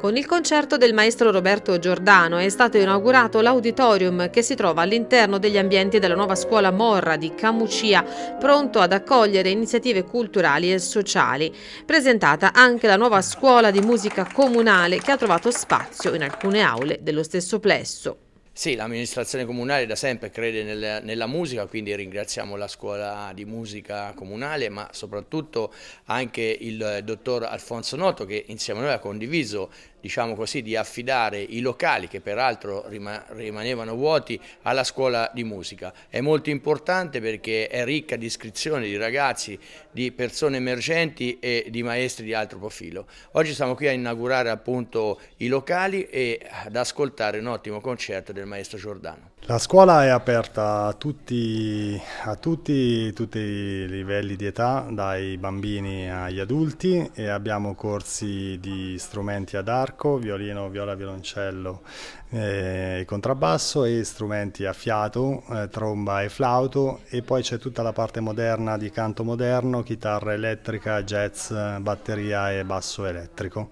Con il concerto del maestro Roberto Giordano è stato inaugurato l'auditorium che si trova all'interno degli ambienti della nuova scuola Morra di Camucia, pronto ad accogliere iniziative culturali e sociali. Presentata anche la nuova scuola di musica comunale che ha trovato spazio in alcune aule dello stesso plesso. Sì, l'amministrazione comunale da sempre crede nel, nella musica, quindi ringraziamo la scuola di musica comunale, ma soprattutto anche il eh, dottor Alfonso Noto che insieme a noi ha condiviso diciamo così, di affidare i locali che peraltro rimanevano vuoti alla scuola di musica. È molto importante perché è ricca di iscrizioni di ragazzi, di persone emergenti e di maestri di altro profilo. Oggi siamo qui a inaugurare appunto i locali e ad ascoltare un ottimo concerto del maestro Giordano. La scuola è aperta a tutti, a tutti, tutti i livelli di età, dai bambini agli adulti e abbiamo corsi di strumenti ad arco arco, violino, viola, violoncello e eh, contrabbasso e strumenti a fiato, eh, tromba e flauto e poi c'è tutta la parte moderna di canto moderno, chitarra elettrica, jazz, batteria e basso elettrico.